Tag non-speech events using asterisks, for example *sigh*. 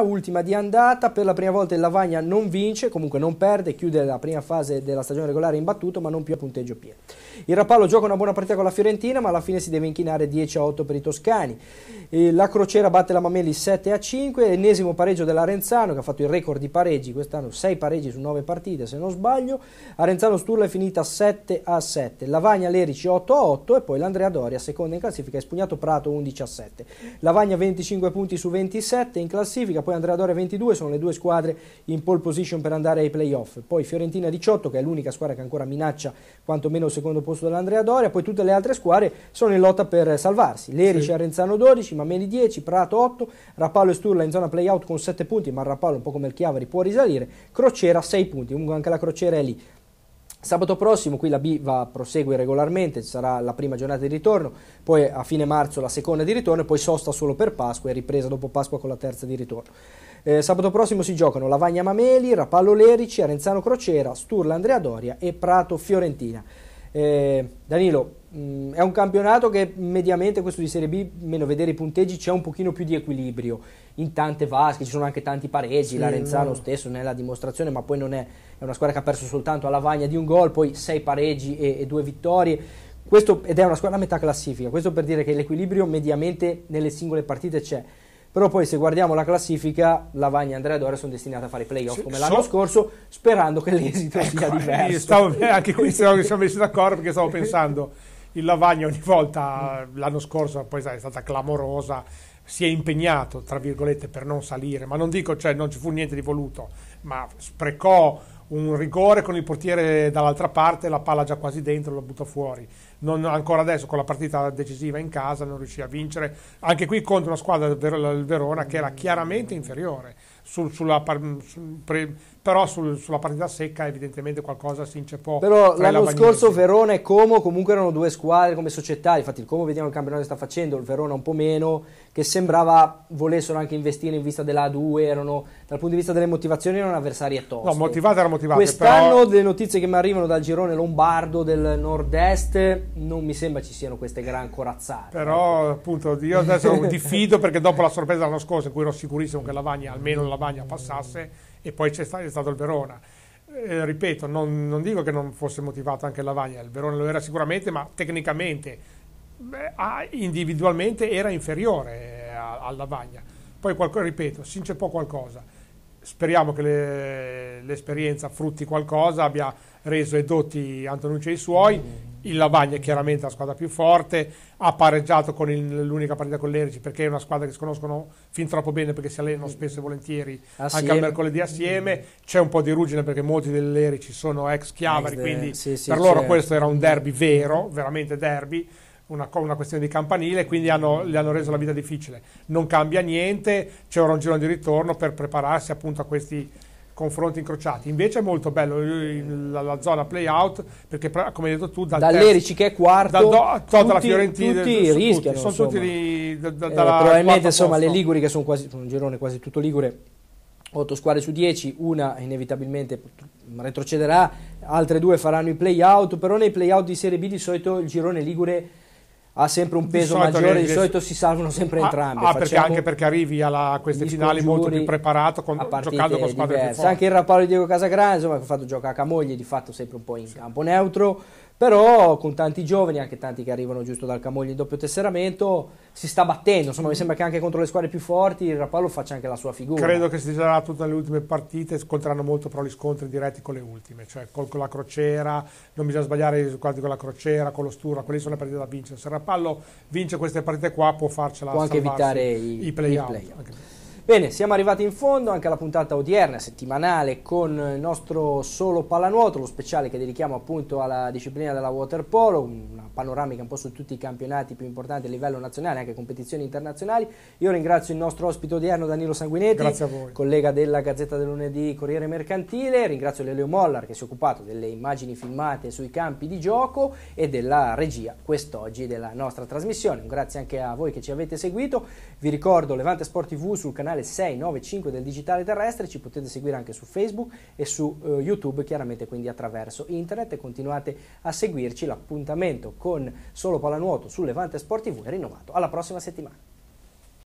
ultima di andata, per la prima volta il Lavagna non vince, comunque non perde, chiude la prima fase della stagione regolare imbattuto ma non più a punteggio pieno. Il Rapallo gioca una buona partita con la Fiorentina ma alla fine si deve inchinare 10-8 a per i toscani. La Crociera batte la Mameli 7-5, a ennesimo pareggio dell'Arenzano che ha fatto il record di pareggi quest'anno, 6 pareggi su 9 partite se non sbaglio, Arenzano Sturla è finita 7-7, a Lavagna Lerici 8-8 a e poi l'Andrea Doria seconda in classifica e Spugnato Prato 11-7. a Lavagna 25 punti su 27 in classifica, poi Andrea Doria 22, sono le due squadre in pole position per andare ai playoff. Poi Fiorentina 18, che è l'unica squadra che ancora minaccia quantomeno il secondo posto dell'Andrea Doria, poi tutte le altre squadre sono in lotta per salvarsi. Leri sì. Arenzano 12, Mameni 10, Prato 8, Rapallo e Sturla in zona playout con 7 punti, ma Rapallo un po' come il Chiavari può risalire, Crociera 6 punti, comunque anche la Crociera è lì Sabato prossimo qui la B va, prosegue regolarmente, sarà la prima giornata di ritorno, poi a fine marzo la seconda di ritorno e poi sosta solo per Pasqua e ripresa dopo Pasqua con la terza di ritorno. Eh, sabato prossimo si giocano Lavagna Mameli, Rapallo Lerici, Arenzano Crociera, Sturla Andrea Doria e Prato Fiorentina. Eh, Danilo, mh, mm, è un campionato che mediamente questo di Serie B, meno vedere i punteggi, c'è un pochino più di equilibrio. In tante vasche, ci sono anche tanti pareggi, sì, l'Arenzano no. stesso nella dimostrazione, ma poi non è, è, una squadra che ha perso soltanto alla vagna di un gol, poi sei pareggi e, e due vittorie. Questo, ed è una squadra a metà classifica, questo per dire che l'equilibrio mediamente nelle singole partite c'è però poi se guardiamo la classifica Lavagna e Andrea Dore sono destinati a fare i playoff come l'anno so... scorso sperando che l'esito ecco, sia eh, diverso stavo, eh, anche qui siamo, *laughs* siamo messi d'accordo perché stavo pensando il Lavagna ogni volta l'anno scorso poi è stata clamorosa si è impegnato tra virgolette per non salire ma non dico cioè non ci fu niente di voluto ma sprecò un rigore con il portiere dall'altra parte, la palla già quasi dentro, lo butta fuori. Non, ancora adesso con la partita decisiva in casa non riuscì a vincere, anche qui contro una squadra del Verona che era chiaramente inferiore sul, sulla, sul, pre, però sul, sulla partita secca evidentemente qualcosa si inceppò. Però l'anno la scorso Verona e Como comunque erano due squadre come società, infatti il Como vediamo il campionato che sta facendo, il Verona un po' meno, che sembrava volessero anche investire in vista della A2, erano, dal punto di vista delle motivazioni erano avversari a tosse No, motivate erano motivate. Quest'anno però... delle notizie che mi arrivano dal girone lombardo del nord-est non mi sembra ci siano queste gran corazzate. Però appunto io adesso *laughs* diffido perché dopo la sorpresa dell'anno scorso in cui ero sicurissimo che Lavagna almeno la la Magna passasse e poi c'è stato, il Verona. Eh, ripeto, non, non, dico che non fosse motivato anche la Lavagna, il Verona lo era sicuramente, ma tecnicamente, beh, individualmente era inferiore eh, alla Lavagna. Poi, qualcosa, ripeto, si inceppò qualcosa speriamo che le, l'esperienza frutti qualcosa, abbia reso edotti Antonucci e i suoi. Il Lavagna è chiaramente la squadra più forte, ha pareggiato con il, l'unica partita con l'Erici perché è una squadra che si conoscono fin troppo bene perché si allenano spesso e volentieri assieme. anche al mercoledì assieme. C'è un po' di ruggine perché molti dell'Erici sono ex Chiavari, quindi sì, sì, per loro certo. questo era un derby vero, veramente derby una, una, questione di campanile, quindi hanno, gli hanno reso la vita difficile. Non cambia niente, c'è ora un giro di ritorno per prepararsi appunto a questi confronti incrociati. Invece è molto bello la, la zona play-out perché come hai detto tu dal Dall'Erici che è quarto dal do, tutti, Fiorentina tutti su, rischiano, sono insomma. tutti lì, da, da, eh, probabilmente insomma posto. le Liguri che sono quasi sono un girone quasi tutto Ligure 8 squadre su 10, una inevitabilmente retrocederà, altre due faranno i play-out, però nei play-out di Serie B di solito il girone Ligure ha sempre un peso di maggiore, di solito si salvano sempre ah, entrambi. Ah, perché anche perché arrivi a queste finali molto più preparato, con, giocando con squadre diverse. più forti. Anche il rapporto di Diego Casagrande, insomma, che ha fatto giocare a Camogli, di fatto sempre un po' in sì. campo neutro però con tanti giovani, anche tanti che arrivano giusto dal Camogli in doppio tesseramento, si sta battendo, insomma mi mm. sembra che anche contro le squadre più forti il Rapallo faccia anche la sua figura. Credo che si sarà tutte le ultime partite, scontreranno molto però gli scontri diretti con le ultime, cioè con, con la crociera, non bisogna sbagliare i risultati con la crociera, con lo Stura, quelle sono le partite da vincere, se il Rapallo vince queste partite qua può farcela può anche evitare i, i play-out. I play Bene, siamo arrivati in fondo anche alla puntata odierna, settimanale, con il nostro solo pallanuoto, lo speciale che dedichiamo appunto alla disciplina della waterpolo, una panoramica un po' su tutti i campionati più importanti a livello nazionale, anche competizioni internazionali. Io ringrazio il nostro ospite odierno Danilo Sanguinetti, collega della Gazzetta del Lunedì Corriere Mercantile, ringrazio Lelio Mollar che si è occupato delle immagini filmate sui campi di gioco e della regia quest'oggi della nostra trasmissione. Un Grazie anche a voi che ci avete seguito, vi ricordo Levante Sport TV sul canale canale 695 del Digitale Terrestre, ci potete seguire anche su Facebook e su eh, YouTube chiaramente quindi attraverso internet e continuate a seguirci. L'appuntamento con Solo Palanuoto su Levante Sport TV è rinnovato alla prossima settimana.